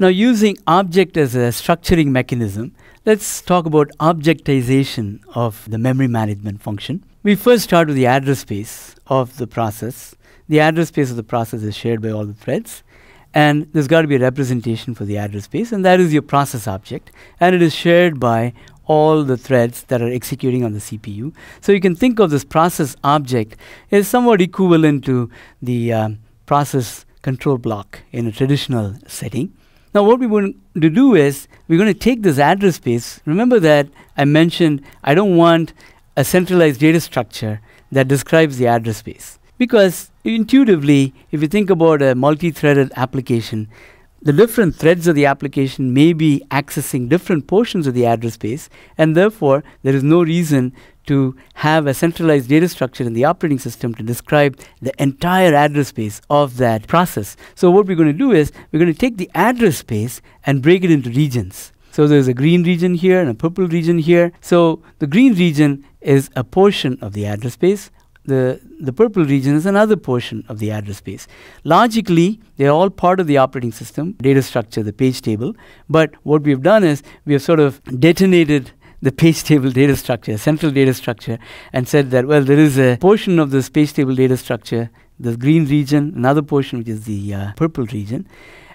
Now, using object as a structuring mechanism, let's talk about objectization of the memory management function. We first start with the address space of the process. The address space of the process is shared by all the threads. And there's got to be a representation for the address space, and that is your process object. And it is shared by all the threads that are executing on the CPU. So you can think of this process object as somewhat equivalent to the um, process control block in a traditional setting. Now what we want to do is we're going to take this address space. Remember that I mentioned I don't want a centralized data structure that describes the address space. Because intuitively, if you think about a multi-threaded application, the different threads of the application may be accessing different portions of the address space, and therefore there is no reason to have a centralized data structure in the operating system to describe the entire address space of that process. So what we're going to do is we're going to take the address space and break it into regions. So there's a green region here and a purple region here. So the green region is a portion of the address space. The, the purple region is another portion of the address space. Logically, they're all part of the operating system, data structure, the page table. But what we've done is we have sort of detonated the page table data structure, central data structure, and said that, well, there is a portion of this page table data structure, the green region, another portion which is the uh, purple region.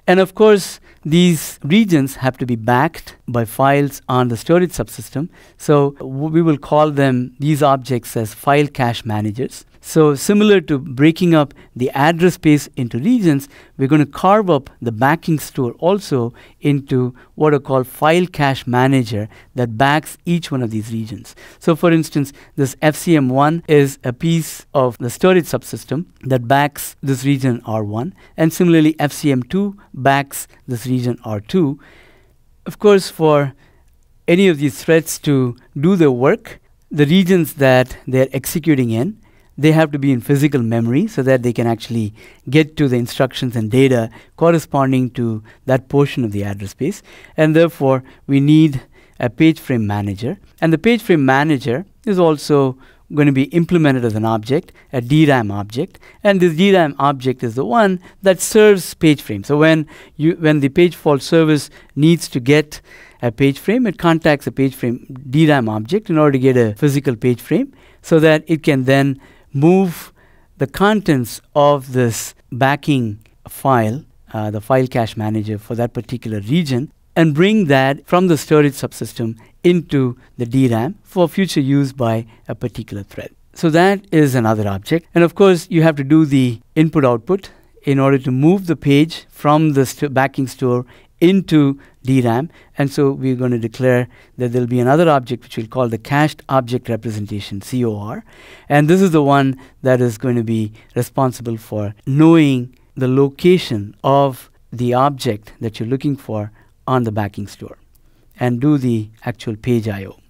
And of course, these regions have to be backed by files on the storage subsystem. So we will call them these objects as file cache managers. So, similar to breaking up the address space into regions, we're going to carve up the backing store also into what are called file cache manager that backs each one of these regions. So, for instance, this FCM1 is a piece of the storage subsystem that backs this region R1, and similarly, FCM2 backs this region R2. Of course, for any of these threads to do their work, the regions that they're executing in they have to be in physical memory so that they can actually get to the instructions and data corresponding to that portion of the address space. And therefore, we need a page frame manager. And the page frame manager is also going to be implemented as an object, a DRAM object, and this DRAM object is the one that serves page frame. So when you when the page fault service needs to get a page frame, it contacts a page frame DRAM object in order to get a physical page frame so that it can then move the contents of this backing file, uh, the file cache manager for that particular region, and bring that from the storage subsystem into the DRAM for future use by a particular thread. So that is another object. And of course, you have to do the input output in order to move the page from the st backing store into DRAM. And so we're going to declare that there'll be another object which we'll call the cached object representation, COR. And this is the one that is going to be responsible for knowing the location of the object that you're looking for on the backing store and do the actual page I.O.